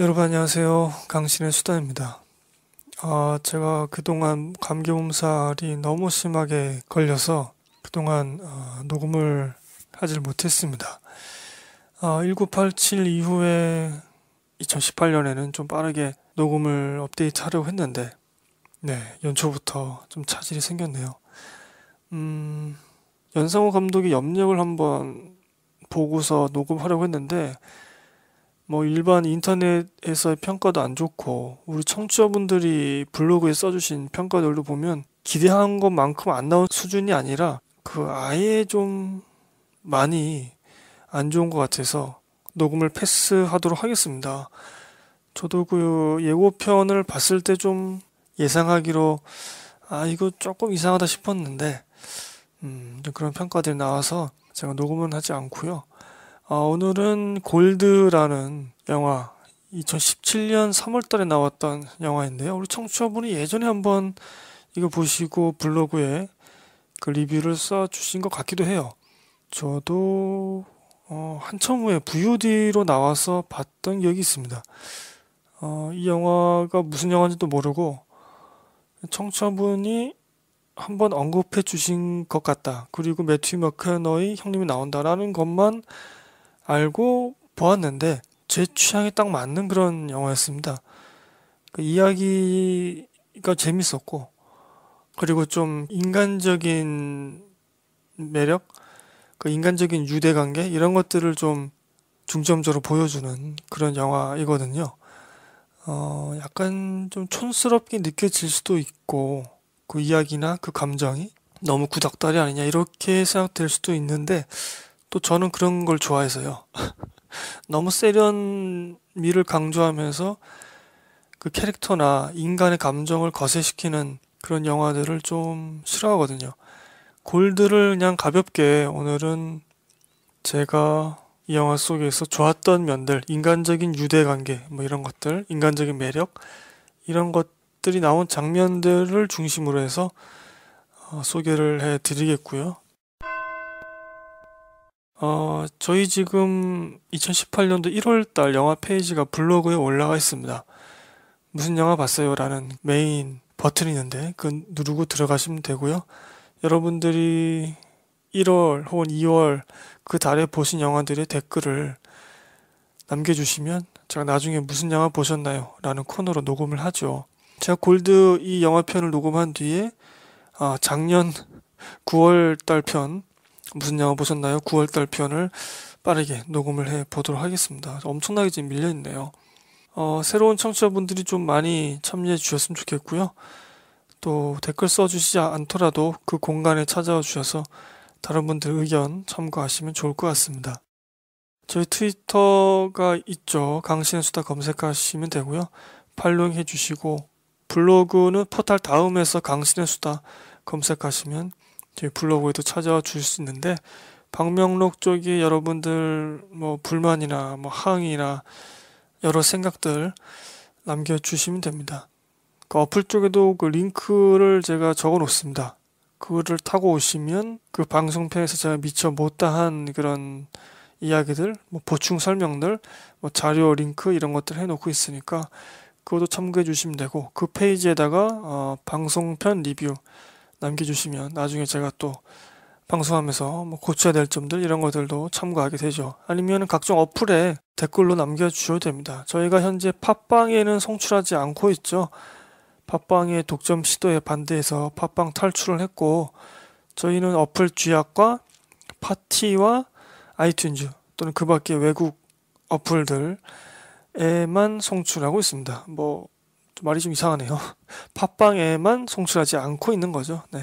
여러분 안녕하세요. 강신의 수단입니다 아, 제가 그동안 감기몸살이 너무 심하게 걸려서 그동안 아, 녹음을 하질 못했습니다. 아, 1987 이후에 2018년에는 좀 빠르게 녹음을 업데이트 하려고 했는데 네, 연초부터 좀 차질이 생겼네요. 음, 연상호 감독의 염력을 한번 보고서 녹음하려고 했는데 뭐 일반 인터넷에서의 평가도 안 좋고 우리 청취자분들이 블로그에 써주신 평가들로 보면 기대한 것만큼 안 나온 수준이 아니라 그 아예 좀 많이 안 좋은 것 같아서 녹음을 패스하도록 하겠습니다. 저도 그 예고편을 봤을 때 좀 예상하기로 아 이거 조금 이상하다 싶었는데 음, 그런 평가들이 나와서 제가 녹음은 하지 않고요. 어, 오늘은 골드라는 영화 2017년 3월달에 나왔던 영화인데요. 우리 청취자분이 예전에 한번 이거 보시고 블로그에 그 리뷰를 써주신 것 같기도 해요. 저도 어, 한참 후에 VOD로 나와서 봤던 기억이 있습니다. 어, 이 영화가 무슨 영화인지도 모르고 청취자분이 한번 언급해 주신 것 같다. 그리고 매튜 머크너의 형님이 나온다라는 것만 알고 보았는데 제 취향에 딱 맞는 그런 영화였습니다. 그 이야기가 재밌었고 그리고 좀 인간적인 매력, 그 인간적인 유대관계 이런 것들을 좀 중점적으로 보여주는 그런 영화이거든요. 어, 약간 좀 촌스럽게 느껴질 수도 있고 그 이야기나 그 감정이 너무 구닥다리 아니냐 이렇게 생각될 수도 있는데 또 저는 그런 걸 좋아해서요. 너무 세련미를 강조하면서 그 캐릭터나 인간의 감정을 거세시키는 그런 영화들을 좀 싫어하거든요. 골드를 그냥 가볍게 오늘은 제가 이 영화 속에서 좋았던 면들, 인간적인 유대 관계, 뭐 이런 것들, 인간적인 매력, 이런 것들이 나온 장면들을 중심으로 해서 어, 소개를 해 드리겠고요. 어, 저희 지금 2018년도 1월달 영화 페이지가 블로그에 올라가 있습니다. 무슨 영화 봤어요? 라는 메인 버튼이 있는데 그 누르고 들어가시면 되고요. 여러분들이 1월 혹은 2월 그 달에 보신 영화들의 댓글을 남겨주시면 제가 나중에 무슨 영화 보셨나요? 라는 코너로 녹음을 하죠. 제가 골드 이 영화편을 녹음한 뒤에 아, 작년 9월달 편 무슨 영화 보셨나요? 9월달 편을 빠르게 녹음을 해 보도록 하겠습니다. 엄청나게 지금 밀려 있네요. 어, 새로운 청취자분들이 좀 많이 참여해 주셨으면 좋겠고요. 또 댓글 써주시지 않더라도 그 공간에 찾아와 주셔서 다른 분들 의견 참고하시면 좋을 것 같습니다. 저희 트위터가 있죠. 강신의 수다 검색하시면 되고요. 팔로잉 해주시고 블로그는 포탈 다음에서 강신의 수다 검색하시면 저희 블로그에도 찾아와 주실 수 있는데 방명록 쪽에 여러분들 뭐 불만이나 뭐 항의나 여러 생각들 남겨주시면 됩니다. 그 어플 쪽에도 그 링크를 제가 적어 놓습니다. 그거를 타고 오시면 그 방송편에서 제가 미처 못다한 그런 이야기들, 뭐 보충 설명들, 뭐 자료 링크 이런 것들 해놓고 있으니까 그것도 참고해 주시면 되고 그 페이지에다가 어, 방송편 리뷰 남겨주시면 나중에 제가 또 방송하면서 뭐 고쳐야 될 점들 이런 것들도 참고하게 되죠. 아니면 각종 어플에 댓글로 남겨주셔도 됩니다. 저희가 현재 팟빵에는 송출하지 않고 있죠. 팟빵의 독점 시도에 반대해서 팟빵 탈출을 했고 저희는 어플 쥐약과 파티와 아이튠즈 또는 그 밖의 외국 어플들에만 송출하고 있습니다. 뭐 말이 좀 이상하네요. 팟빵에만 송출하지 않고 있는 거죠. 네.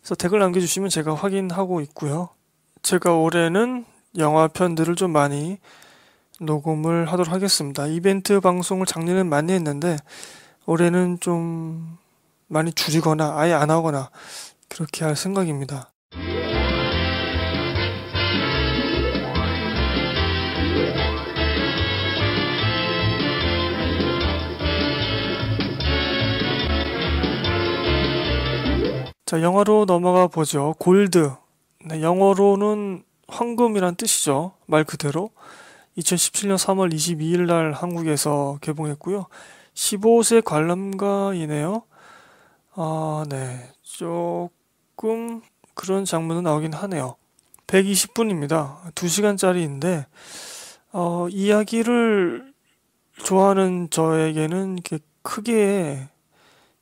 그래서 댓글 남겨주시면 제가 확인하고 있고요. 제가 올해는 영화 편들을 좀 많이 녹음을 하도록 하겠습니다. 이벤트 방송을 작년에 많이 했는데 올해는 좀 많이 줄이거나 아예 안 하거나 그렇게 할 생각입니다. 자, 영어로 넘어가 보죠. 골드. 네, 영어로는 황금이란 뜻이죠. 말 그대로. 2017년 3월 22일 날 한국에서 개봉했고요. 15세 관람가이네요. 아, 네. 조금 그런 장면은 나오긴 하네요. 120분입니다. 2시간짜리인데, 어, 이야기를 좋아하는 저에게는 크게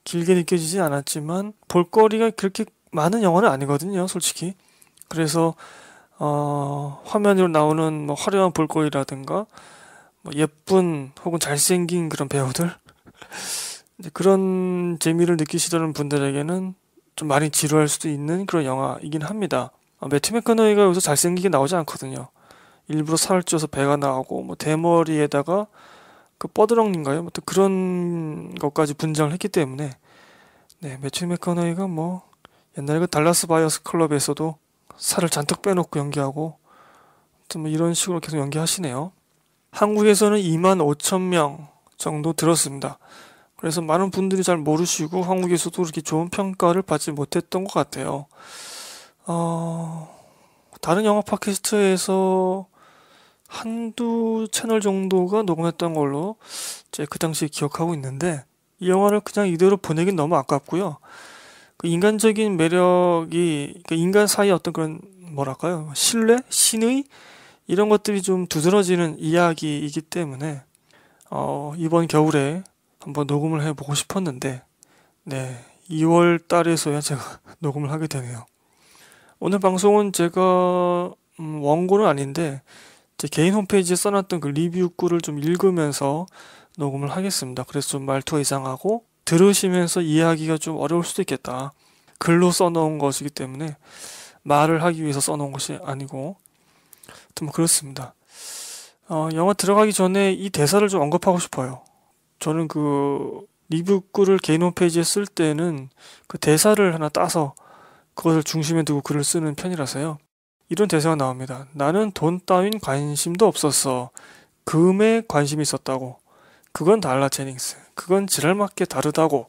길게 느껴지진 않았지만 볼거리가 그렇게 많은 영화는 아니거든요, 솔직히. 그래서 어, 화면으로 나오는 뭐 화려한 볼거리라든가 뭐 예쁜 혹은 잘생긴 그런 배우들 그런 재미를 느끼시던 분들에게는 좀 많이 지루할 수도 있는 그런 영화이긴 합니다. 아, 어, 매트 맥커너이가 여기서 잘생기게 나오지 않거든요. 일부러 살을 쪄서 배가 나오고 뭐 대머리에다가 그 뻐드렁인가요? 아무튼 뭐 그런 것까지 분장을 했기 때문에 네, 매튜 맥커너이가 뭐 옛날에 그 달라스 바이어스 클럽에서도 살을 잔뜩 빼놓고 연기하고 뭐 이런 식으로 계속 연기하시네요. 한국에서는 2만 5천 명 정도 들었습니다. 그래서 많은 분들이 잘 모르시고 한국에서도 그렇게 좋은 평가를 받지 못했던 것 같아요. 어, 다른 영화 팟캐스트에서 한두 채널 정도가 녹음했던 걸로 제 그 당시 기억하고 있는데 이 영화를 그냥 이대로 보내긴 너무 아깝고요. 그 인간적인 매력이 그 인간 사이 어떤 그런 뭐랄까요 신뢰, 신의 이런 것들이 좀 두드러지는 이야기이기 때문에 어, 이번 겨울에 한번 녹음을 해보고 싶었는데 네 2월 달에서야 제가 녹음을 하게 되네요. 오늘 방송은 제가 음, 원고는 아닌데 개인 홈페이지에 써놨던 그 리뷰 글을 좀 읽으면서 녹음을 하겠습니다. 그래서 좀 말투가 이상하고 들으시면서 이해하기가 좀 어려울 수도 있겠다. 글로 써놓은 것이기 때문에 말을 하기 위해서 써놓은 것이 아니고 좀 뭐 그렇습니다. 어, 영화 들어가기 전에 이 대사를 좀 언급하고 싶어요. 저는 그 리뷰 글을 개인 홈페이지에 쓸 때는 그 대사를 하나 따서 그것을 중심에 두고 글을 쓰는 편이라서요. 이런 대사가 나옵니다. 나는 돈 따윈 관심도 없었어. 금에 관심이 있었다고. 그건 달라 제닝스. 그건 지랄맞게 다르다고.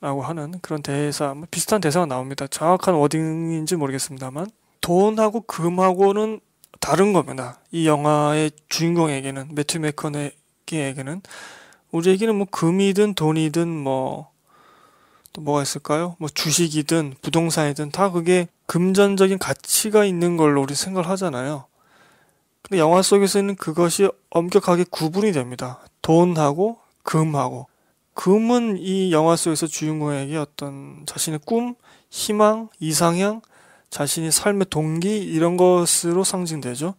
라고 하는 그런 대사, 뭐 비슷한 대사가 나옵니다. 정확한 워딩인지 모르겠습니다만. 돈하고 금하고는 다른 겁니다. 이 영화의 주인공에게는, 매튜 메커에게는 우리에게는 뭐 금이든 돈이든 뭐, 또 뭐가 있을까요? 뭐 주식이든 부동산이든 다 그게 금전적인 가치가 있는 걸로 우리 생각을 하잖아요. 근데 영화 속에서는 그것이 엄격하게 구분이 됩니다. 돈하고 금하고. 금은 이 영화 속에서 주인공에게 어떤 자신의 꿈, 희망, 이상향, 자신의 삶의 동기 이런 것으로 상징되죠.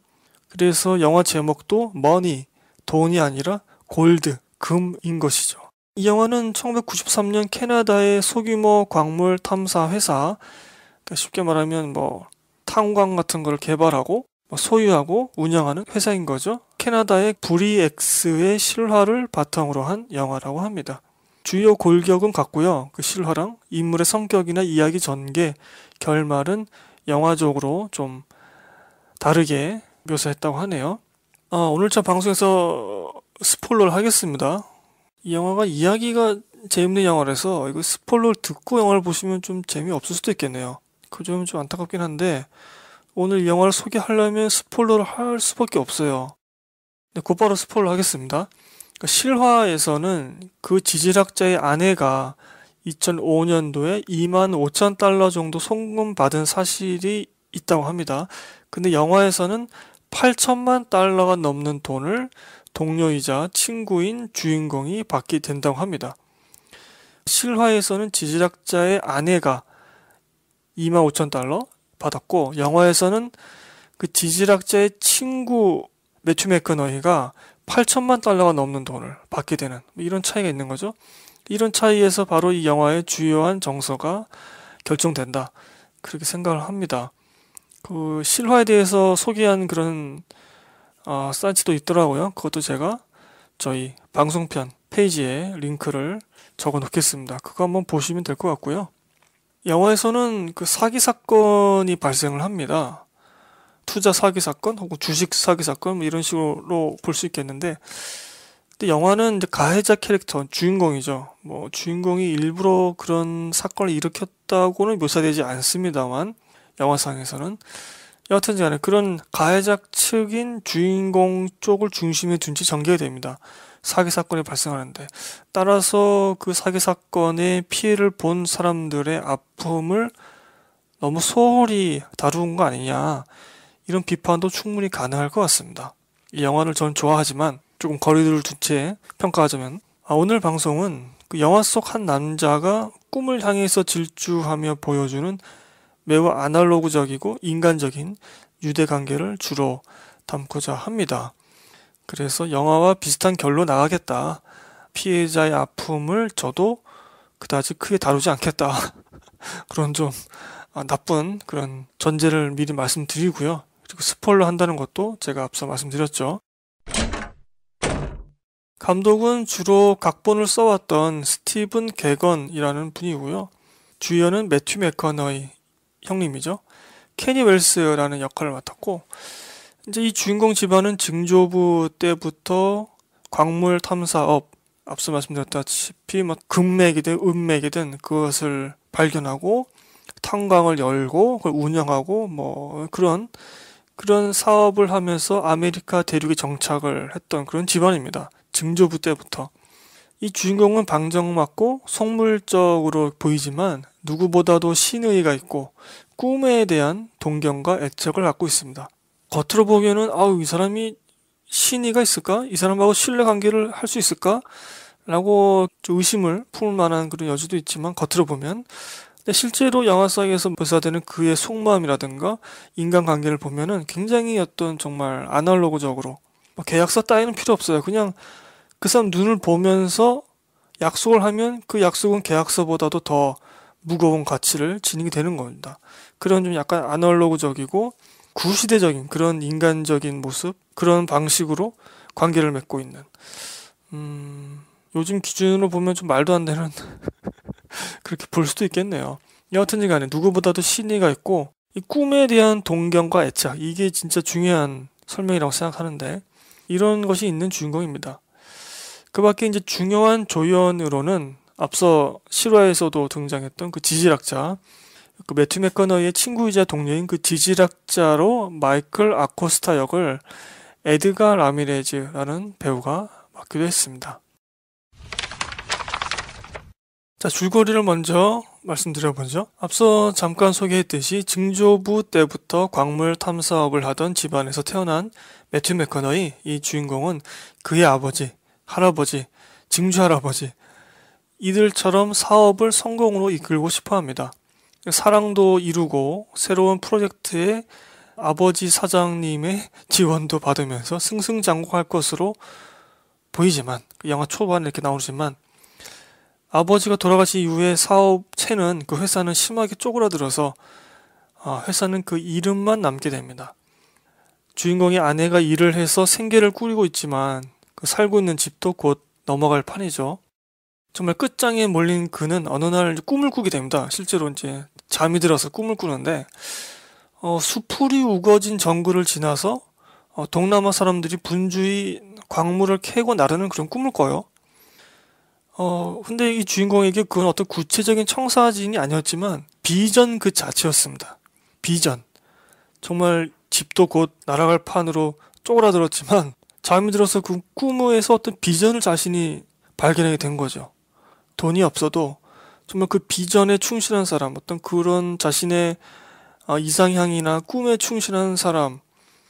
그래서 영화 제목도 머니, 돈이 아니라 골드, 금인 것이죠. 이 영화는 1993년 캐나다의 소규모 광물 탐사 회사 그러니까 쉽게 말하면 뭐 탄광 같은 걸 개발하고 뭐 소유하고 운영하는 회사인 거죠. 캐나다의 브리엑스의 실화를 바탕으로 한 영화라고 합니다. 주요 골격은 같고요. 그 실화랑 인물의 성격이나 이야기 전개, 결말은 영화적으로 좀 다르게 묘사했다고 하네요. 아, 오늘 참 방송에서 스포일러를 하겠습니다. 이 영화가 이야기가 재밌는 영화라서 이거 스포일러를 듣고 영화를 보시면 좀 재미없을 수도 있겠네요. 그 점이 좀 안타깝긴 한데 오늘 영화를 소개하려면 스포일러를 할 수밖에 없어요. 네, 곧바로 스포를 하겠습니다. 그러니까 실화에서는 그 지질학자의 아내가 2005년도에 2만 5천 달러 정도 송금 받은 사실이 있다고 합니다. 근데 영화에서는 8천만 달러가 넘는 돈을 동료이자 친구인 주인공이 받게 된다고 합니다. 실화에서는 지질학자의 아내가 25,000달러 받았고 영화에서는 그디지락학자의 친구 매튜 맥커너희가 8천만 달러가 넘는 돈을 받게 되는 뭐 이런 차이가 있는 거죠. 이런 차이에서 바로 이 영화의 주요한 정서가 결정된다. 그렇게 생각을 합니다. 그 실화에 대해서 소개한 그런 어, 사이트도 있더라고요. 그것도 제가 저희 방송편 페이지에 링크를 적어 놓겠습니다. 그거 한번 보시면 될 것 같고요. 영화에서는 그 사기 사건이 발생을 합니다. 투자 사기 사건 혹은 주식 사기 사건 뭐 이런 식으로 볼 수 있겠는데 근데 영화는 이제 가해자 캐릭터 주인공이죠. 뭐 주인공이 일부러 그런 사건을 일으켰다고는 묘사되지 않습니다만 영화상에서는 여하튼 간에 그런 가해자 측인 주인공 쪽을 중심에 둔 채 전개됩니다. 사기 사건이 발생하는데 따라서 그 사기 사건의 피해를 본 사람들의 아픔을 너무 소홀히 다루는거 아니냐 이런 비판도 충분히 가능할 것 같습니다. 이 영화를 전 좋아하지만 조금 거리를 둔 채 평가하자면 아, 오늘 방송은 그 영화 속 한 남자가 꿈을 향해서 질주하며 보여주는 매우 아날로그적이고 인간적인 유대 관계를 주로 담고자 합니다. 그래서 영화와 비슷한 결로 나가겠다. 피해자의 아픔을 저도 그다지 크게 다루지 않겠다. 그런 좀 아, 나쁜 그런 전제를 미리 말씀드리고요. 그리고 스포일러 한다는 것도 제가 앞서 말씀드렸죠. 감독은 주로 각본을 써왔던 스티븐 개건이라는 분이고요. 주연은 매튜 맥커너이, 형님이죠. 케니 웰스라는 역할을 맡았고 이제 이 주인공 집안은 증조부 때부터 광물 탐사업 앞서 말씀드렸다시피 뭐 금맥이든 은맥이든 그것을 발견하고 탄광을 열고 그걸 운영하고 뭐 그런 그런 사업을 하면서 아메리카 대륙에 정착을 했던 그런 집안입니다. 증조부 때부터 이 주인공은 방정맞고 속물적으로 보이지만 누구보다도 신의가 있고 꿈에 대한 동경과 애착을 갖고 있습니다. 겉으로 보기에는 아우 이 사람이 신의가 있을까? 이 사람하고 신뢰 관계를 할 수 있을까? 라고 의심을 품을 만한 그런 여지도 있지만 겉으로 보면 실제로 영화 속에서 묘사되는 그의 속마음이라든가 인간관계를 보면은 굉장히 어떤 정말 아날로그적으로 뭐 계약서 따위는 필요 없어요. 그냥 그 사람 눈을 보면서 약속을 하면 그 약속은 계약서보다도 더 무거운 가치를 지니게 되는 겁니다. 그런 좀 약간 아날로그적이고 구시대적인 그런 인간적인 모습, 그런 방식으로 관계를 맺고 있는, 음, 요즘 기준으로 보면 좀 말도 안 되는, 그렇게 볼 수도 있겠네요. 여하튼 간에 누구보다도 신의가 있고, 이 꿈에 대한 동경과 애착, 이게 진짜 중요한 설명이라고 생각하는데, 이런 것이 있는 주인공입니다. 그 밖에 이제 중요한 조연으로는 앞서 실화에서도 등장했던 그 지질학자, 그 매튜 맥커너의 친구이자 동료인 그 지질학자로 마이클 아코스타 역을 에드가 라미레즈라는 배우가 맡기도 했습니다. 자, 줄거리를 먼저 말씀드려보죠. 앞서 잠깐 소개했듯이 증조부 때부터 광물 탐사업을 하던 집안에서 태어난 매튜 맥커너의이 주인공은 그의 아버지, 할아버지, 증조할아버지, 이들처럼 사업을 성공으로 이끌고 싶어 합니다. 사랑도 이루고 새로운 프로젝트에 아버지 사장님의 지원도 받으면서 승승장구할 것으로 보이지만 그 영화 초반에 이렇게 나오지만 아버지가 돌아가신 이후에 사업체는 그 회사는 심하게 쪼그라들어서 어, 회사는 그 이름만 남게 됩니다. 주인공의 아내가 일을 해서 생계를 꾸리고 있지만 그 살고 있는 집도 곧 넘어갈 판이죠. 정말 끝장에 몰린 그는 어느 날 꿈을 꾸게 됩니다. 실제로 이제 잠이 들어서 꿈을 꾸는데 어, 수풀이 우거진 정글을 지나서 어, 동남아 사람들이 분주히 광물을 캐고 나르는 그런 꿈을 꿔요. 어, 근데 이 주인공에게 그건 어떤 구체적인 청사진이 아니었지만 비전 그 자체였습니다. 비전. 정말 집도 곧 날아갈 판으로 쪼그라들었지만 잠이 들어서 그 꿈에서 어떤 비전을 자신이 발견하게 된 거죠. 돈이 없어도 정말 그 비전에 충실한 사람, 어떤 그런 자신의 어, 이상향이나 꿈에 충실한 사람,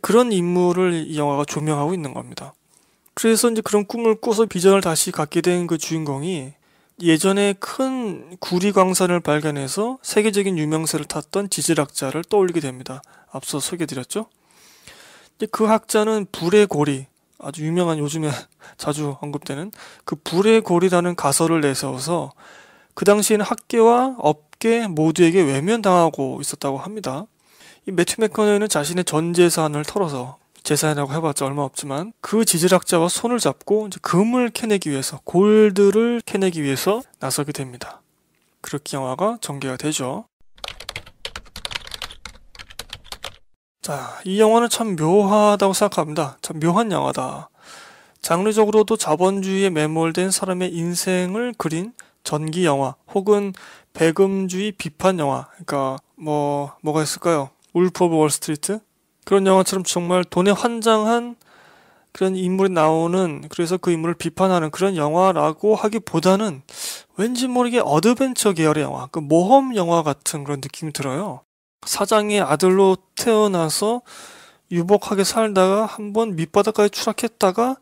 그런 인물을 이 영화가 조명하고 있는 겁니다. 그래서 이제 그런 꿈을 꿔서 비전을 다시 갖게 된 그 주인공이 예전에 큰 구리 광산을 발견해서 세계적인 유명세를 탔던 지질학자를 떠올리게 됩니다. 앞서 소개드렸죠. 해그 학자는 불의 고리, 아주 유명한 요즘에 자주 언급되는 그 불의 골이라는 가설을 내세워서 그 당시에는 학계와 업계 모두에게 외면당하고 있었다고 합니다. 이 매튜 맥커네는 자신의 전 재산을 털어서 재산이라고 해봤자 얼마 없지만 그 지질학자와 손을 잡고 이제 금을 캐내기 위해서 골드를 캐내기 위해서 나서게 됩니다. 그렇게 영화가 전개가 되죠. 자, 이 영화는 참 묘하다고 생각합니다. 참 묘한 영화다. 장르적으로도 자본주의에 매몰된 사람의 인생을 그린 전기 영화 혹은 배금주의 비판 영화. 그러니까 뭐 뭐가 있을까요? 울프 오브 월스트리트 그런 영화처럼 정말 돈에 환장한 그런 인물이 나오는 그래서 그 인물을 비판하는 그런 영화라고 하기보다는 왠지 모르게 어드벤처 계열의 영화, 그 모험 영화 같은 그런 느낌이 들어요. 사장의 아들로 태어나서 유복하게 살다가 한번 밑바닥까지 추락했다가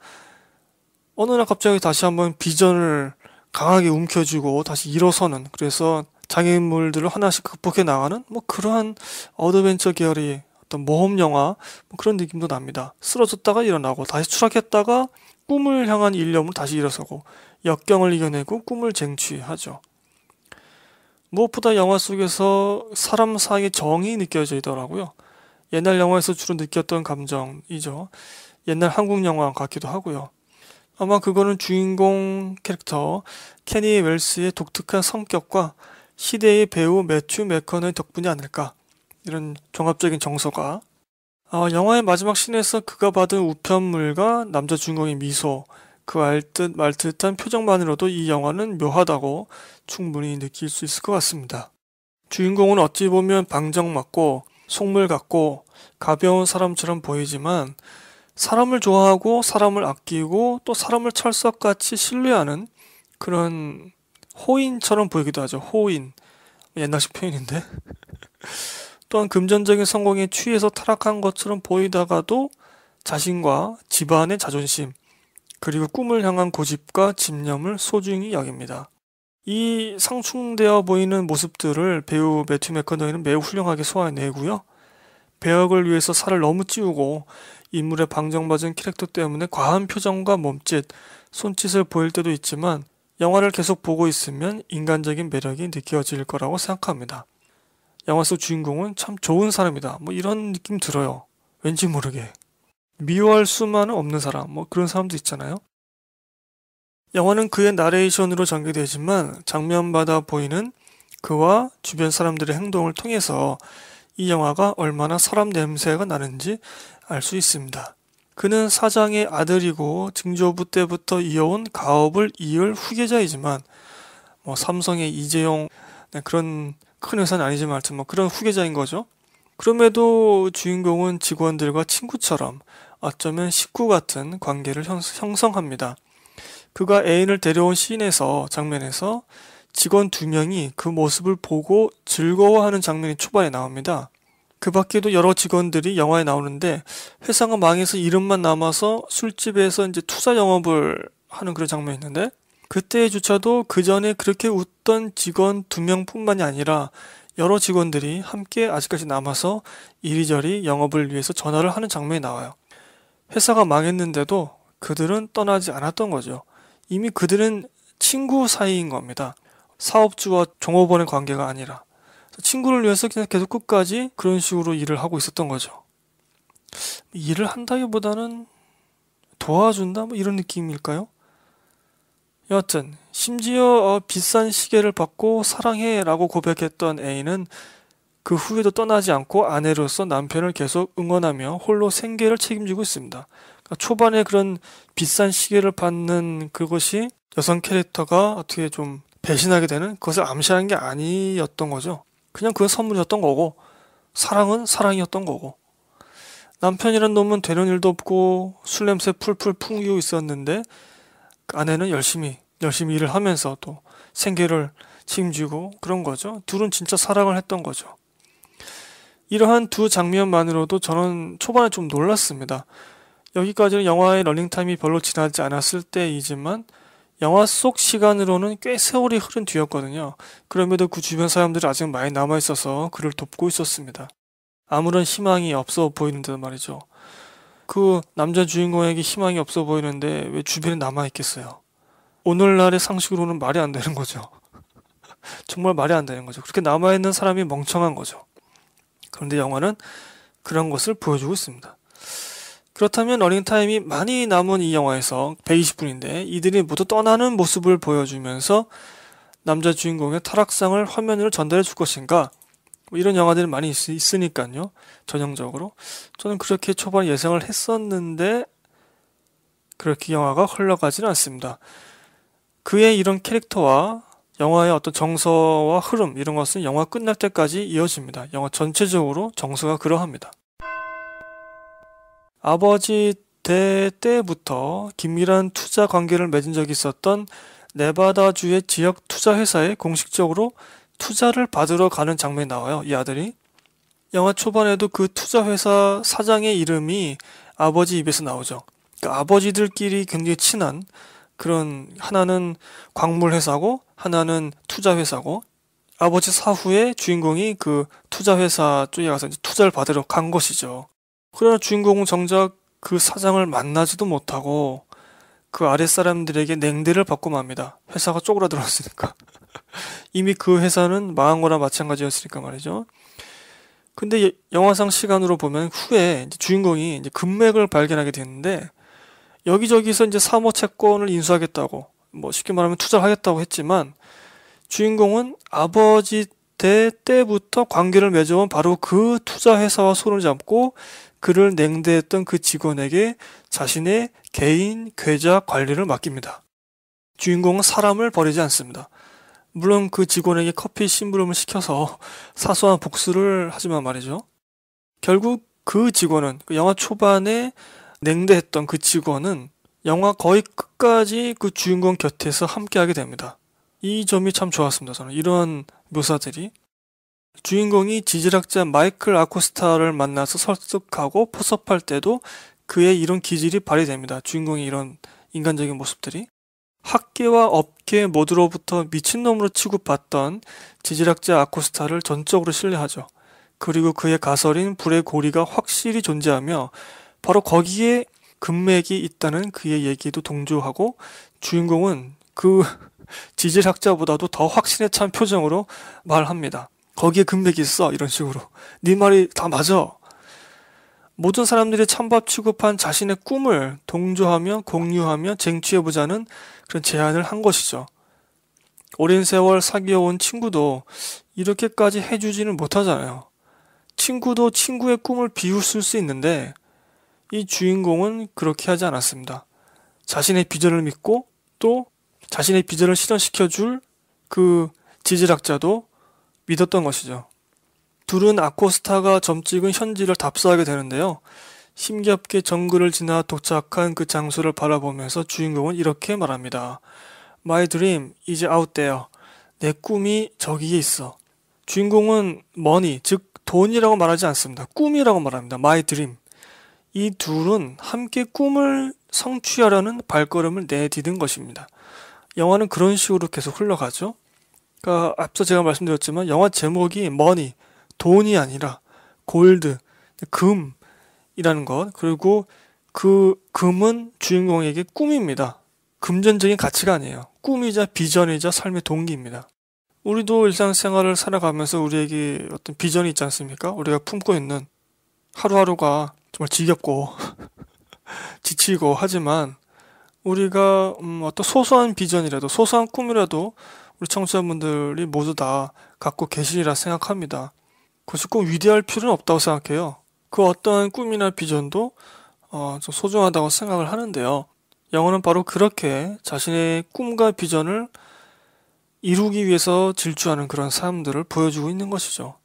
어느 날 갑자기 다시 한번 비전을 강하게 움켜쥐고 다시 일어서는 그래서 장애물들을 하나씩 극복해 나가는 뭐 그러한 어드벤처 계열의 어떤 모험 영화 뭐 그런 느낌도 납니다. 쓰러졌다가 일어나고 다시 추락했다가 꿈을 향한 일념으 다시 일어서고 역경을 이겨내고 꿈을 쟁취하죠. 무엇보다 영화 속에서 사람 사이의 정이 느껴지더라고요. 옛날 영화에서 주로 느꼈던 감정이죠. 옛날 한국 영화 같기도 하고요. 아마 그거는 주인공 캐릭터 케니 웰스의 독특한 성격과 시대의 배우 매튜 메커의 덕분이 아닐까. 이런 종합적인 정서가 어, 영화의 마지막 씬에서 그가 받은 우편물과 남자 주인공의 미소 그 알듯 말듯한 표정만으로도 이 영화는 묘하다고 충분히 느낄 수 있을 것 같습니다. 주인공은 어찌 보면 방정맞고 속물 같고 가벼운 사람처럼 보이지만 사람을 좋아하고 사람을 아끼고 또 사람을 철석같이 신뢰하는 그런 호인처럼 보이기도 하죠. 호인. 옛날식 표현인데. 또한 금전적인 성공에 취해서 타락한 것처럼 보이다가도 자신과 집안의 자존심, 그리고 꿈을 향한 고집과 집념을 소중히 여깁니다. 이 상충되어 보이는 모습들을 배우 매튜 맥커너이는 매우 훌륭하게 소화해내고요. 배역을 위해서 살을 너무 찌우고 인물의 방정맞은 캐릭터 때문에 과한 표정과 몸짓, 손짓을 보일 때도 있지만 영화를 계속 보고 있으면 인간적인 매력이 느껴질 거라고 생각합니다. 영화 속 주인공은 참 좋은 사람이다. 뭐 이런 느낌 들어요. 왠지 모르게. 미워할 수만은 없는 사람, 뭐 그런 사람도 있잖아요. 영화는 그의 나레이션으로 전개되지만 장면마다 보이는 그와 주변 사람들의 행동을 통해서 이 영화가 얼마나 사람 냄새가 나는지 알 수 있습니다. 그는 사장의 아들이고 증조부 때부터 이어온 가업을 이을 후계자이지만 뭐 삼성의 이재용 네, 그런 큰 회사는 아니지만 하여튼 뭐 그런 후계자인 거죠. 그럼에도 주인공은 직원들과 친구처럼 어쩌면 식구 같은 관계를 형성합니다. 그가 애인을 데려온 시인에서 장면에서 직원 두 명이 그 모습을 보고 즐거워하는 장면이 초반에 나옵니다. 그 밖에도 여러 직원들이 영화에 나오는데 회사가 망해서 이름만 남아서 술집에서 이제 투자 영업을 하는 그런 장면이 있는데 그때조차도 그 전에 그렇게 웃던 직원 두 명뿐만이 아니라 여러 직원들이 함께 아직까지 남아서 이리저리 영업을 위해서 전화를 하는 장면이 나와요. 회사가 망했는데도 그들은 떠나지 않았던 거죠. 이미 그들은 친구 사이인 겁니다. 사업주와 종업원의 관계가 아니라 친구를 위해서 그냥 계속 끝까지 그런 식으로 일을 하고 있었던 거죠. 일을 한다기보다는 도와준다 뭐 이런 느낌일까요? 여하튼 심지어 어, 비싼 시계를 받고 사랑해라고 고백했던 A는 그 후에도 떠나지 않고 아내로서 남편을 계속 응원하며 홀로 생계를 책임지고 있습니다. 그러니까 초반에 그런 비싼 시계를 받는 그것이 여성 캐릭터가 어떻게 좀 배신하게 되는 그것을 암시하는 게 아니었던 거죠. 그냥 그건 선물이었던 거고 사랑은 사랑이었던 거고 남편이란 놈은 되는 일도 없고 술 냄새 풀풀 풍기고 있었는데 아내는 열심히 열심히 일을 하면서 또 생계를 책임지고 그런 거죠. 둘은 진짜 사랑을 했던 거죠. 이러한 두 장면만으로도 저는 초반에 좀 놀랐습니다. 여기까지는 영화의 러닝타임이 별로 지나지 않았을 때이지만 영화 속 시간으로는 꽤 세월이 흐른 뒤였거든요. 그럼에도 그 주변 사람들이 아직 많이 남아있어서 그를 돕고 있었습니다. 아무런 희망이 없어 보이는데 말이죠. 그 남자 주인공에게 희망이 없어 보이는데 왜 주변에 남아있겠어요? 오늘날의 상식으로는 말이 안 되는 거죠. 정말 말이 안 되는 거죠. 그렇게 남아있는 사람이 멍청한 거죠. 그런데 영화는 그런 것을 보여주고 있습니다. 그렇다면 러닝타임이 많이 남은 이 영화에서 120분인데 이들이 모두 떠나는 모습을 보여주면서 남자 주인공의 타락상을 화면으로 전달해 줄 것인가 뭐 이런 영화들이 많이 있, 으니까요 전형적으로 저는 그렇게 초반 예상을 했었는데 그렇게 영화가 흘러가지는 않습니다. 그의 이런 캐릭터와 영화의 어떤 정서와 흐름 이런 것은 영화 끝날 때까지 이어집니다. 영화 전체적으로 정서가 그러합니다. 아버지 대 때부터 긴밀한 투자 관계를 맺은 적이 있었던 네바다주의 지역 투자 회사에 공식적으로 투자를 받으러 가는 장면이 나와요. 이 아들이 영화 초반에도 그 투자 회사 사장의 이름이 아버지 입에서 나오죠. 그러니까 아버지들끼리 굉장히 친한 그런 하나는 광물회사고 하나는 투자회사고 아버지 사후에 주인공이 그 투자회사 쪽에 가서 투자를 받으러 간 것이죠. 그러나 주인공은 정작 그 사장을 만나지도 못하고 그 아랫사람들에게 냉대를 받고 맙니다. 회사가 쪼그라들었으니까. 이미 그 회사는 망한 거나 마찬가지였으니까 말이죠. 근데 영화상 시간으로 보면 후에 주인공이 이제 금맥을 발견하게 되는데 여기저기서 이제 사모 채권을 인수하겠다고 뭐 쉽게 말하면 투자를 하겠다고 했지만 주인공은 아버지 때 때부터 관계를 맺어온 바로 그 투자 회사와 손을 잡고 그를 냉대했던 그 직원에게 자신의 개인 계좌 관리를 맡깁니다. 주인공은 사람을 버리지 않습니다. 물론 그 직원에게 커피 심부름을 시켜서 사소한 복수를 하지만 말이죠. 결국 그 직원은 그 영화 초반에 냉대했던 그 직원은 영화 거의 끝까지 그 주인공 곁에서 함께하게 됩니다. 이 점이 참 좋았습니다. 저는 이런 묘사들이 주인공이 지질학자 마이클 아코스타를 만나서 설득하고 포섭할 때도 그의 이런 기질이 발휘됩니다. 주인공이 이런 인간적인 모습들이 학계와 업계 모두로부터 미친놈으로 취급받던 지질학자 아코스타를 전적으로 신뢰하죠. 그리고 그의 가설인 불의 고리가 확실히 존재하며 바로 거기에 금맥이 있다는 그의 얘기도 동조하고 주인공은 그 지질학자보다도 더 확신에 찬 표정으로 말합니다. 거기에 금맥이 있어 이런 식으로 네 말이 다 맞아. 모든 사람들이 찬밥 취급한 자신의 꿈을 동조하며 공유하며 쟁취해보자는 그런 제안을 한 것이죠. 오랜 세월 사귀어온 친구도 이렇게까지 해주지는 못하잖아요. 친구도 친구의 꿈을 비웃을 수 있는데 이 주인공은 그렇게 하지 않았습니다. 자신의 비전을 믿고 또 자신의 비전을 실현시켜 줄 그 지질학자도 믿었던 것이죠. 둘은 아코스타가 점찍은 현지를 답사하게 되는데요. 심겹게 정글을 지나 도착한 그 장소를 바라보면서 주인공은 이렇게 말합니다. My dream is out there. 내 꿈이 저기에 있어. 주인공은 money, 즉 돈이라고 말하지 않습니다. 꿈이라고 말합니다. My dream. 이 둘은 함께 꿈을 성취하려는 발걸음을 내디딘 것입니다. 영화는 그런 식으로 계속 흘러가죠. 그러니까 앞서 제가 말씀드렸지만 영화 제목이 머니, 돈이 아니라 골드, 금이라는 것 그리고 그 금은 주인공에게 꿈입니다. 금전적인 가치가 아니에요. 꿈이자 비전이자 삶의 동기입니다. 우리도 일상생활을 살아가면서 우리에게 어떤 비전이 있지 않습니까? 우리가 품고 있는 하루하루가 정말 지겹고 지치고 하지만 우리가 음 어떤 소소한 비전이라도 소소한 꿈이라도 우리 청취자분들이 모두 다 갖고 계시리라 생각합니다. 그것이 꼭 위대할 필요는 없다고 생각해요. 그 어떠한 꿈이나 비전도 어, 좀 소중하다고 생각을 하는데요. 영어는 바로 그렇게 자신의 꿈과 비전을 이루기 위해서 질주하는 그런 사람들을 보여주고 있는 것이죠.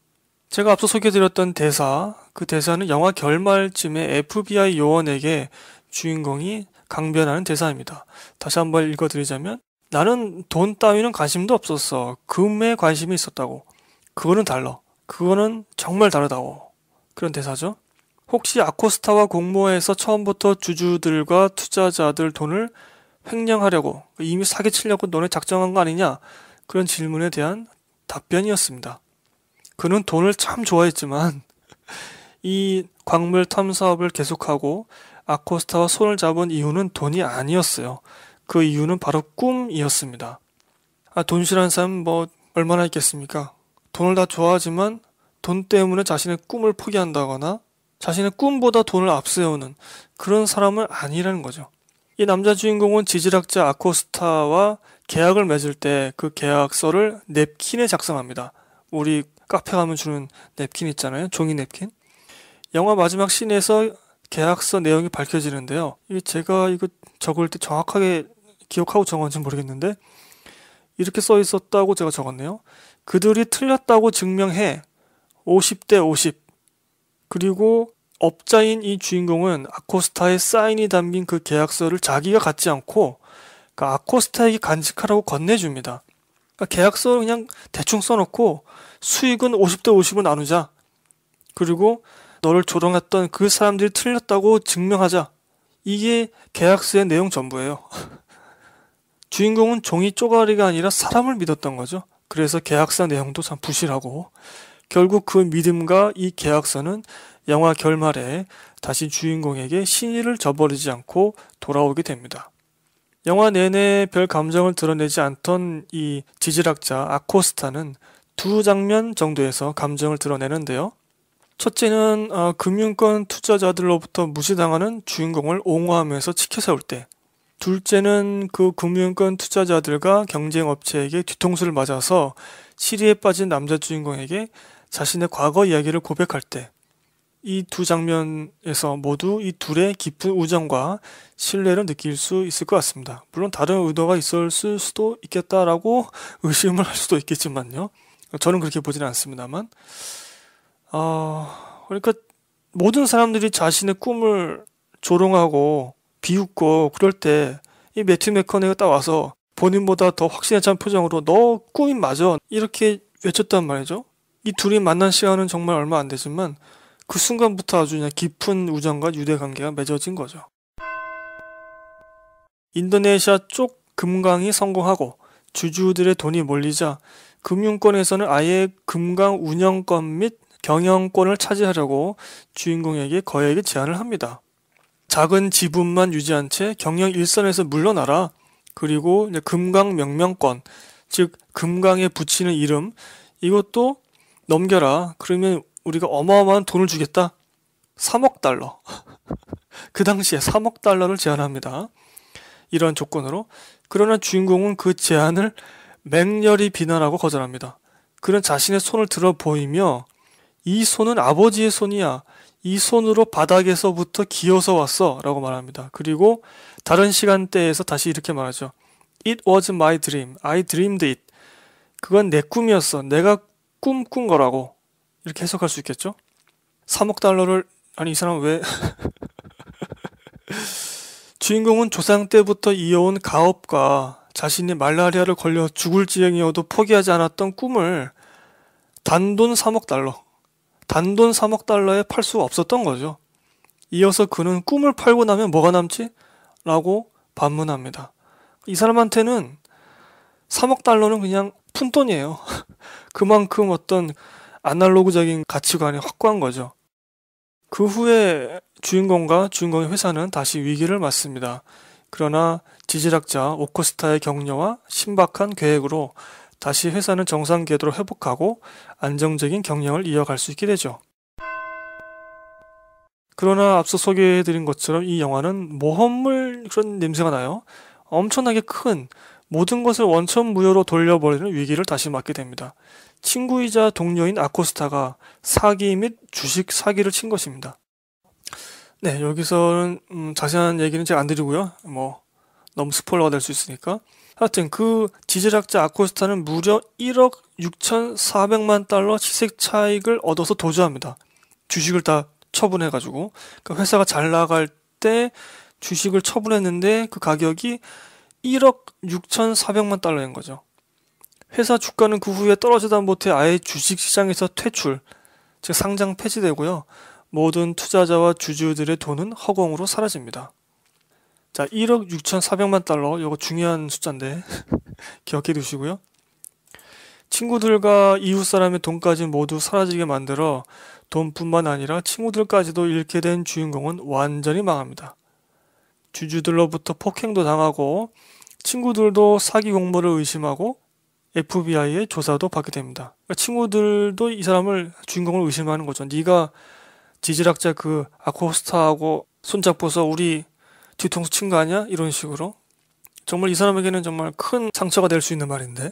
제가 앞서 소개드렸던 해 대사, 그 대사는 영화 결말쯤에 FBI 요원에게 주인공이 강변하는 대사입니다. 다시 한번 읽어드리자면, 나는 돈 따위는 관심도 없었어. 금에 관심이 있었다고. 그거는 달라 그거는 정말 다르다고. 그런 대사죠. 혹시 아코스타와 공모해서 처음부터 주주들과 투자자들 돈을 횡령하려고 이미 사기치려고 너네 작정한 거 아니냐? 그런 질문에 대한 답변이었습니다. 그는 돈을 참 좋아했지만 이 광물 탐사업을 계속하고 아코스타와 손을 잡은 이유는 돈이 아니었어요. 그 이유는 바로 꿈이었습니다. 아, 돈실한 사람 뭐 얼마나 있겠습니까? 돈을 다 좋아하지만 돈 때문에 자신의 꿈을 포기한다거나 자신의 꿈보다 돈을 앞세우는 그런 사람은 아니라는 거죠. 이 남자 주인공은 지질학자 아코스타와 계약을 맺을 때 그 계약서를 냅킨에 작성합니다. 우리 카페 가면 주는 냅킨 있잖아요. 종이 냅킨. 영화 마지막 씬에서 계약서 내용이 밝혀지는데요. 이 제가 이거 적을 때 정확하게 기억하고 적었는지 모르겠는데 이렇게 써 있었다고 제가 적었네요. 그들이 틀렸다고 증명해 50대 50 그리고 업자인 이 주인공은 아코스타의 사인이 담긴 그 계약서를 자기가 갖지 않고 그 아코스타에게 간직하라고 건네줍니다. 그러니까 계약서를 그냥 대충 써놓고 수익은 50대 50을 나누자. 그리고 너를 조롱했던 그 사람들이 틀렸다고 증명하자. 이게 계약서의 내용 전부예요. 주인공은 종이 쪼가리가 아니라 사람을 믿었던 거죠. 그래서 계약서 내용도 참 부실하고 결국 그 믿음과 이 계약서는 영화 결말에 다시 주인공에게 신의를 저버리지 않고 돌아오게 됩니다. 영화 내내 별 감정을 드러내지 않던 이 지질학자 아코스타는 두 장면 정도에서 감정을 드러내는데요. 첫째는 어, 금융권 투자자들로부터 무시당하는 주인공을 옹호하면서 치켜세울 때 둘째는 그 금융권 투자자들과 경쟁업체에게 뒤통수를 맞아서 시리에 빠진 남자 주인공에게 자신의 과거 이야기를 고백할 때 이두 장면에서 모두 이 둘의 깊은 우정과 신뢰를 느낄 수 있을 것 같습니다. 물론 다른 의도가 있었을 수도 있겠다라고 의심을 할 수도 있겠지만요. 저는 그렇게 보지는 않습니다만. 어, 그러니까 모든 사람들이 자신의 꿈을 조롱하고 비웃고 그럴 때 이 매튜 맥커네가 딱 와서 본인보다 더 확신에 찬 표정으로 너 꿈이 맞아 이렇게 외쳤단 말이죠. 이 둘이 만난 시간은 정말 얼마 안 되지만 그 순간부터 아주 그냥 깊은 우정과 유대 관계가 맺어진 거죠. 인도네시아 쪽 금강이 성공하고 주주들의 돈이 몰리자 금융권에서는 아예 금강 운영권 및 경영권을 차지하려고 주인공에게 거액의 제안을 합니다. 작은 지분만 유지한 채 경영 일선에서 물러나라. 그리고 금강 명명권, 즉 금강에 붙이는 이름 이것도 넘겨라. 그러면 우리가 어마어마한 돈을 주겠다. 3억 달러. 그 당시에 3억 달러를 제안합니다. 이러한 조건으로. 그러나 주인공은 그 제안을 맹렬히 비난하고 거절합니다. 그는 자신의 손을 들어 보이며 이 손은 아버지의 손이야. 이 손으로 바닥에서부터 기어서 왔어. 라고 말합니다. 그리고 다른 시간대에서 다시 이렇게 말하죠. It was my dream. I dreamed it. 그건 내 꿈이었어. 내가 꿈꾼 거라고. 이렇게 해석할 수 있겠죠? 3억 달러를 아니 이 사람 왜 주인공은 조상 때부터 이어온 가업과 자신이 말라리아를 걸려 죽을 지경이어도 포기하지 않았던 꿈을 단돈 3억 달러, 단돈 3억 달러에 팔 수가 없었던 거죠. 이어서 그는 꿈을 팔고 나면 뭐가 남지? 라고 반문합니다. 이 사람한테는 3억 달러는 그냥 푼돈이에요. 그만큼 어떤 아날로그적인 가치관이 확고한 거죠. 그 후에 주인공과 주인공의 회사는 다시 위기를 맞습니다. 그러나 지질학자 오커스타의 격려와 신박한 계획으로 다시 회사는 정상 궤도로 회복하고 안정적인 경영을 이어갈 수 있게 되죠. 그러나 앞서 소개해드린 것처럼 이 영화는 모험물 그런 냄새가 나요. 엄청나게 큰 모든 것을 원천 무효로 돌려버리는 위기를 다시 맞게 됩니다. 친구이자 동료인 아코스타가 사기 및 주식 사기를 친 것입니다. 네, 여기서는 음, 자세한 얘기는 제가 안 드리고요. 뭐 너무 스포일러가 될 수 있으니까. 하여튼 그지질학자 아코스타는 무려 1억 6,400만 달러 시세 차익을 얻어서 도주합니다. 주식을 다 처분해가지고 그러니까 회사가 잘 나갈 때 주식을 처분했는데 그 가격이 1억 6,400만 달러인 거죠. 회사 주가는 그 후에 떨어지다 못해 아예 주식시장에서 퇴출, 즉 상장 폐지되고요. 모든 투자자와 주주들의 돈은 허공으로 사라집니다. 자, 1억 6,400만 달러, 이거 중요한 숫자인데 기억해 두시고요. 친구들과 이웃 사람의 돈까지 모두 사라지게 만들어 돈뿐만 아니라 친구들까지도 잃게 된 주인공은 완전히 망합니다. 주주들로부터 폭행도 당하고 친구들도 사기 공모를 의심하고 FBI의 조사도 받게 됩니다. 그러니까 친구들도 이 사람을 주인공을 의심하는 거죠. 네가 지질학자 그 아코스타하고 손잡고서 우리 뒤통수 친 거 아니야? 이런 식으로 정말 이 사람에게는 정말 큰 상처가 될 수 있는 말인데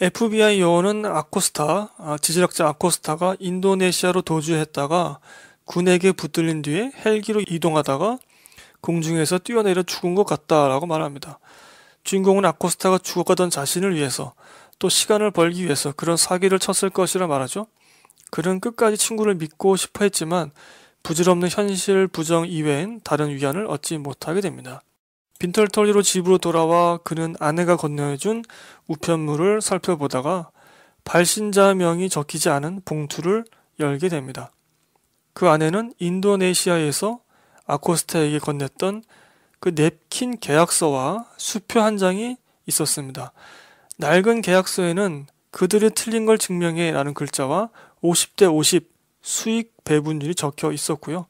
FBI 요원은 아코스타, 아, 지질학자 아코스타가 인도네시아로 도주했다가 군에게 붙들린 뒤에 헬기로 이동하다가 공중에서 뛰어내려 죽은 것 같다라고 말합니다. 주인공은 아코스타가 죽어가던 자신을 위해서 또 시간을 벌기 위해서 그런 사기를 쳤을 것이라 말하죠. 그는 끝까지 친구를 믿고 싶어 했지만 부질없는 현실 부정 이외엔 다른 위안을 얻지 못하게 됩니다. 빈털터리로 집으로 돌아와 그는 아내가 건네준 우편물을 살펴보다가 발신자명이 적히지 않은 봉투를 열게 됩니다. 그 안에는 인도네시아에서 아코스타에게 건넸던 그 냅킨 계약서와 수표 한 장이 있었습니다. 낡은 계약서에는 그들의 틀린 걸 증명해 라는 글자와 50대 50 수익 배분율이 적혀 있었고요.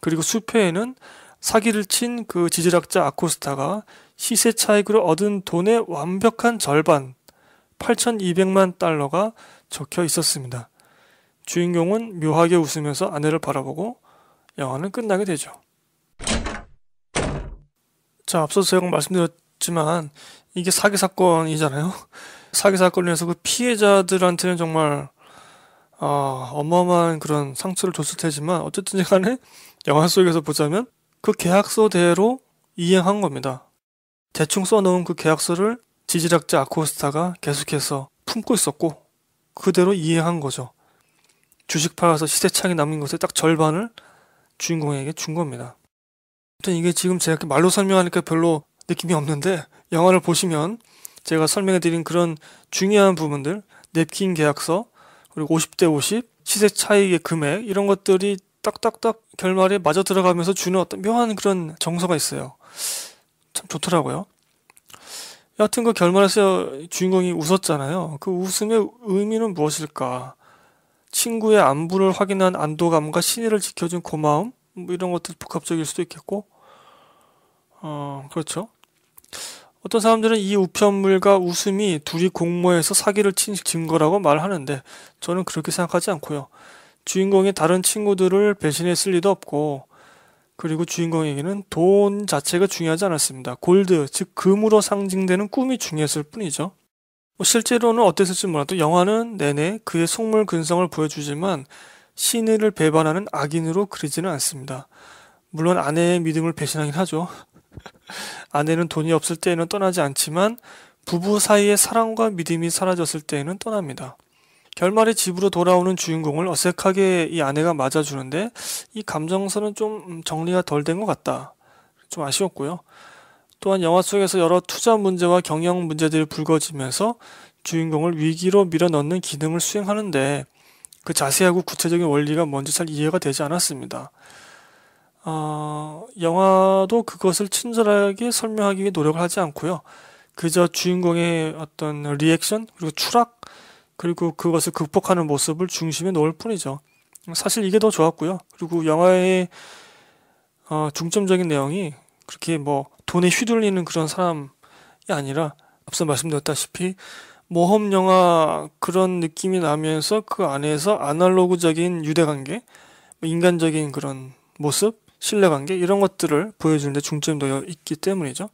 그리고 수표에는 사기를 친 그 지질학자 아코스타가 시세 차익으로 얻은 돈의 완벽한 절반 8,200만 달러가 적혀 있었습니다. 주인공은 묘하게 웃으면서 아내를 바라보고 영화는 끝나게 되죠. 자, 앞서서 제가 말씀드렸지만 이게 사기 사건이잖아요. 사기 사건해서그 피해자들한테는 정말 어, 어마어마한 그런 상처를 줬을 테지만 어쨌든 간에 영화 속에서 보자면 그 계약서대로 이행한 겁니다. 대충 써놓은 그 계약서를 지질학자 아코스타가 계속해서 품고 있었고 그대로 이행한 거죠. 주식 팔아서 시세창이 남긴 것의 딱 절반을 주인공에게 준 겁니다. 아무튼 이게 지금 제가 말로 설명하니까 별로 느낌이 없는데 영화를 보시면 제가 설명해드린 그런 중요한 부분들 냅킨 계약서 그리고 50대 50 시세 차익의 금액 이런 것들이 딱딱딱 결말에 맞아 들어가면서 주는 어떤 묘한 그런 정서가 있어요. 참 좋더라고요. 여하튼 그 결말에서 주인공이 웃었잖아요. 그 웃음의 의미는 무엇일까? 친구의 안부를 확인한 안도감과 신의를 지켜준 고마움, 뭐 이런 것들 복합적일 수도 있겠고 어 그렇죠 어떤 사람들은 이 우편물과 웃음이 둘이 공모해서 사기를 친 증거라고 말하는데 저는 그렇게 생각하지 않고요 주인공이 다른 친구들을 배신했을 리도 없고 그리고 주인공에게는 돈 자체가 중요하지 않았습니다. 골드, 즉 금으로 상징되는 꿈이 중요했을 뿐이죠. 뭐 실제로는 어땠을지 몰라도 영화는 내내 그의 속물 근성을 보여주지만 신의를 배반하는 악인으로 그리지는 않습니다. 물론 아내의 믿음을 배신하긴 하죠. 아내는 돈이 없을 때에는 떠나지 않지만 부부 사이의 사랑과 믿음이 사라졌을 때에는 떠납니다. 결말에 집으로 돌아오는 주인공을 어색하게 이 아내가 맞아주는데 이 감정선은 좀 정리가 덜 된 것 같다. 좀 아쉬웠고요. 또한 영화 속에서 여러 투자 문제와 경영 문제들이 불거지면서 주인공을 위기로 밀어넣는 기능을 수행하는데 그 자세하고 구체적인 원리가 뭔지 잘 이해가 되지 않았습니다. 어, 영화도 그것을 친절하게 설명하기 위해 노력을 하지 않고요. 그저 주인공의 어떤 리액션 그리고 추락 그리고 그것을 극복하는 모습을 중심에 놓을 뿐이죠. 사실 이게 더 좋았고요. 그리고 영화의 어, 중점적인 내용이 그렇게 뭐 돈에 휘둘리는 그런 사람이 아니라 앞서 말씀드렸다시피 모험 영화 그런 느낌이 나면서 그 안에서 아날로그적인 유대 관계, 뭐 인간적인 그런 모습, 신뢰 관계 이런 것들을 보여주는데 중점이 놓 있기 때문이죠.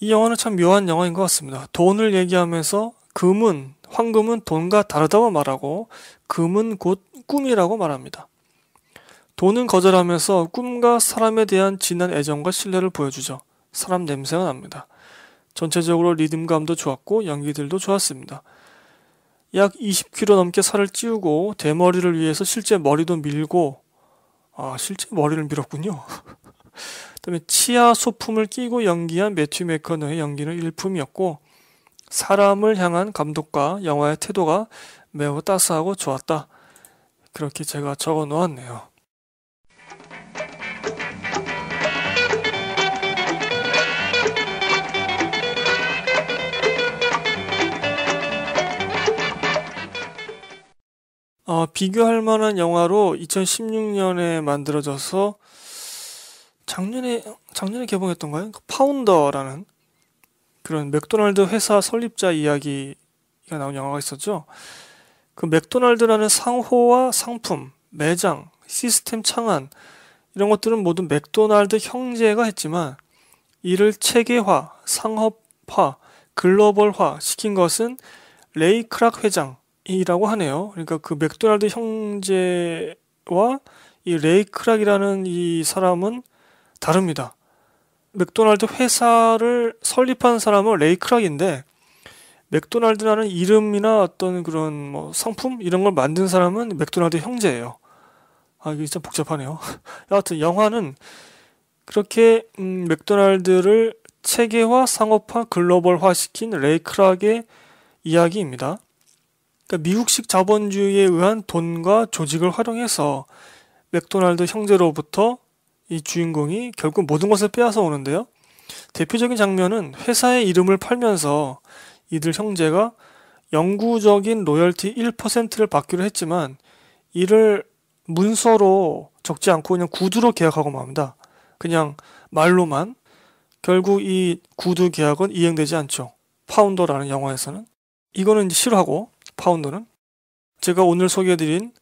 이 영화는 참 묘한 영화인 것 같습니다. 돈을 얘기하면서 금은 황금은 돈과 다르다고 말하고 금은 곧 꿈이라고 말합니다. 돈은 거절하면서 꿈과 사람에 대한 진한 애정과 신뢰를 보여주죠. 사람 냄새가 납니다. 전체적으로 리듬감도 좋았고 연기들도 좋았습니다. 약 20kg 넘게 살을 찌우고 대머리를 위해서 실제 머리도 밀고 아 실제 머리를 밀었군요. 그다음에 치아 소품을 끼고 연기한 매튜 메커너의 연기는 일품이었고 사람을 향한 감독과 영화의 태도가 매우 따스하고 좋았다. 그렇게 제가 적어 놓았네요. 어, 비교할 만한 영화로 2016년에 만들어져서 작년에 작년에 개봉했던가요? 그 파운더라는 그런 맥도날드 회사 설립자 이야기가 나온 영화가 있었죠. 그 맥도날드라는 상호와 상품, 매장, 시스템 창안 이런 것들은 모두 맥도날드 형제가 했지만 이를 체계화, 상업화, 글로벌화 시킨 것은 레이 크락 회장 이라고 하네요. 그러니까 그 맥도날드 형제와 이 레이크락이라는 이 사람은 다릅니다. 맥도날드 회사를 설립한 사람은 레이크락인데 맥도날드라는 이름이나 어떤 그런 뭐 상품 이런 걸 만든 사람은 맥도날드 형제예요. 아 이게 진짜 복잡하네요. 여하튼 영화는 그렇게 음, 맥도날드를 체계화, 상업화, 글로벌화시킨 레이크락의 이야기입니다. 그러니까 미국식 자본주의에 의한 돈과 조직을 활용해서 맥도날드 형제로부터 이 주인공이 결국 모든 것을 빼앗아 오는데요. 대표적인 장면은 회사의 이름을 팔면서 이들 형제가 영구적인 로열티 1%를 받기로 했지만 이를 문서로 적지 않고 그냥 구두로 계약하고 맙니다. 그냥 말로만 결국 이 구두 계약은 이행되지 않죠. 파운더라는 영화에서는 이거는 싫어하고 파운더는 제가 오늘 소개해드린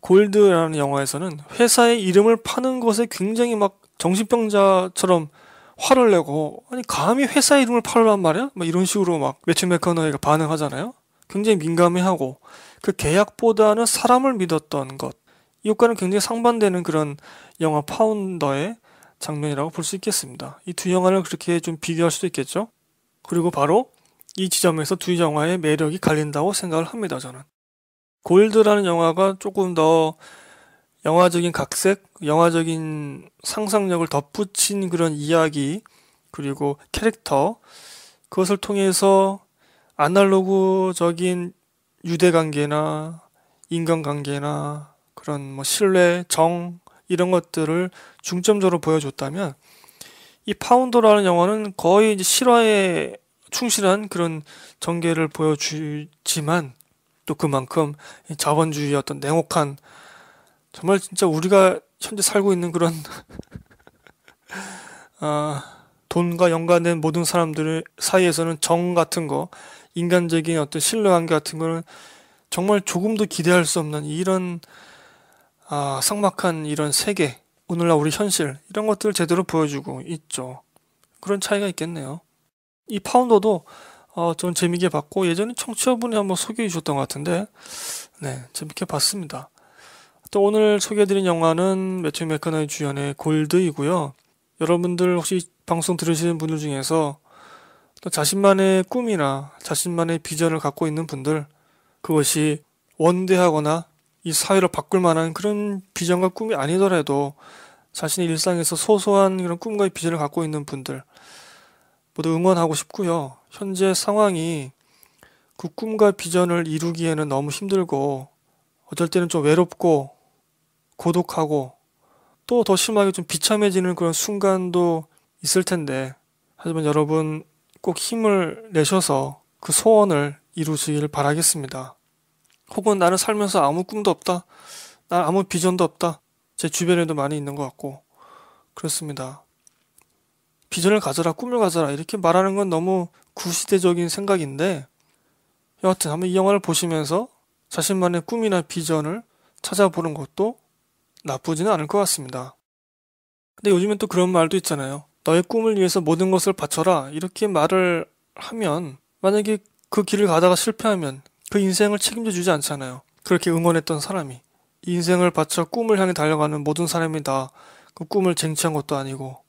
골드라는 영화에서는 회사의 이름을 파는 것에 굉장히 막 정신병자처럼 화를 내고 아니 감히 회사 이름을 팔란 말이야? 막 이런 식으로 막 매튜 맥커너이가 반응하잖아요. 굉장히 민감해하고 그 계약보다는 사람을 믿었던 것. 이것과는 굉장히 상반되는 그런 영화 파운더의 장면이라고 볼 수 있겠습니다. 이 두 영화를 그렇게 좀 비교할 수도 있겠죠. 그리고 바로 이 지점에서 두 영화의 매력이 갈린다고 생각을 합니다, 저는. 골드라는 영화가 조금 더 영화적인 각색, 영화적인 상상력을 덧붙인 그런 이야기, 그리고 캐릭터, 그것을 통해서 아날로그적인 유대관계나 인간관계나 그런 뭐 신뢰, 정, 이런 것들을 중점적으로 보여줬다면, 이 파운더라는 영화는 거의 이제 실화에 충실한 그런 전개를 보여주지만 또 그만큼 자본주의 어떤 냉혹한 정말 진짜 우리가 현재 살고 있는 그런 아, 돈과 연관된 모든 사람들 사이에서는 정 같은 거 인간적인 어떤 신뢰관계 같은 거는 정말 조금도 기대할 수 없는 이런 아, 삭막한 이런 세계 오늘날 우리 현실 이런 것들을 제대로 보여주고 있죠 그런 차이가 있겠네요. 이 파운더도 어, 좀 재밌게 봤고 예전에 청취자분이 한번 소개해 주셨던 것 같은데 네 재밌게 봤습니다. 또 오늘 소개해드린 영화는 매튜 맥커너의 주연의 골드이고요. 여러분들 혹시 방송 들으시는 분들 중에서 자신만의 꿈이나 자신만의 비전을 갖고 있는 분들 그것이 원대하거나 이 사회를 바꿀 만한 그런 비전과 꿈이 아니더라도 자신의 일상에서 소소한 그런 꿈과 비전을 갖고 있는 분들 모두 응원하고 싶고요. 현재 상황이 그 꿈과 비전을 이루기에는 너무 힘들고 어쩔 때는 좀 외롭고 고독하고 또 더 심하게 좀 비참해지는 그런 순간도 있을 텐데 하지만 여러분 꼭 힘을 내셔서 그 소원을 이루시길 바라겠습니다. 혹은 나는 살면서 아무 꿈도 없다. 난 아무 비전도 없다. 제 주변에도 많이 있는 것 같고 그렇습니다. 비전을 가져라, 꿈을 가져라 이렇게 말하는 건 너무 구시대적인 생각인데 여하튼 한번 이 영화를 보시면서 자신만의 꿈이나 비전을 찾아보는 것도 나쁘지는 않을 것 같습니다. 근데 요즘엔 또 그런 말도 있잖아요. 너의 꿈을 위해서 모든 것을 바쳐라 이렇게 말을 하면 만약에 그 길을 가다가 실패하면 그 인생을 책임져 주지 않잖아요. 그렇게 응원했던 사람이 인생을 바쳐 꿈을 향해 달려가는 모든 사람이 다 그 꿈을 쟁취한 것도 아니고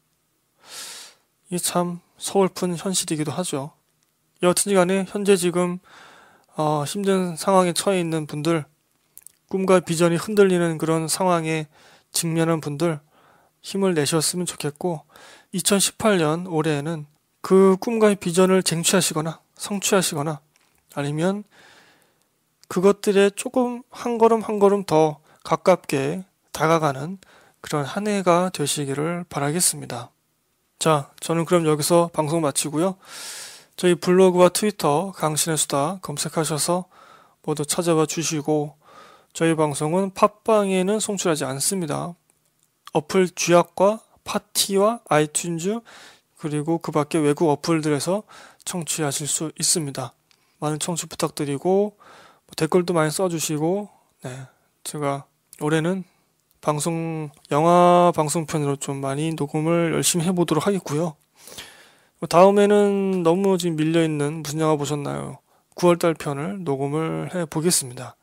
이참 서울픈 현실이기도 하죠. 여튼 간에 현재 지금 어, 힘든 상황에 처해 있는 분들, 꿈과 비전이 흔들리는 그런 상황에 직면한 분들 힘을 내셨으면 좋겠고 2018년 올해에는 그 꿈과 비전을 쟁취하시거나 성취하시거나 아니면 그것들에 조금 한 걸음 한 걸음 더 가깝게 다가가는 그런 한 해가 되시기를 바라겠습니다. 자, 저는 그럼 여기서 방송 마치고요. 저희 블로그와 트위터 강신의 수다 검색하셔서 모두 찾아봐 주시고 저희 방송은 팟빵에는 송출하지 않습니다. 어플 쥐약과 파티와 아이튠즈 그리고 그 밖에 외국 어플들에서 청취하실 수 있습니다. 많은 청취 부탁드리고 뭐 댓글도 많이 써주시고 네, 제가 올해는 방송 영화 방송편으로 좀 많이 녹음을 열심히 해보도록 하겠고요. 다음에는 너무 지금 밀려 있는 무슨 영화 보셨나요? 9월달 편을 녹음을 해 보겠습니다.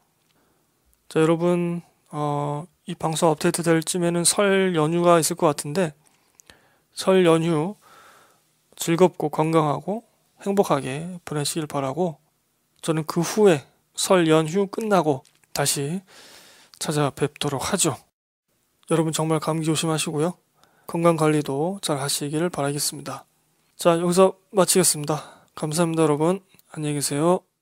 자 여러분 어, 이 방송 업데이트 될 쯤에는 설 연휴가 있을 것 같은데 설 연휴 즐겁고 건강하고 행복하게 보내시길 바라고 저는 그 후에 설 연휴 끝나고 다시 찾아뵙도록 하죠. 여러분 정말 감기 조심하시고요. 건강관리도 잘 하시기를 바라겠습니다. 자, 여기서 마치겠습니다. 감사합니다, 여러분. 안녕히 계세요.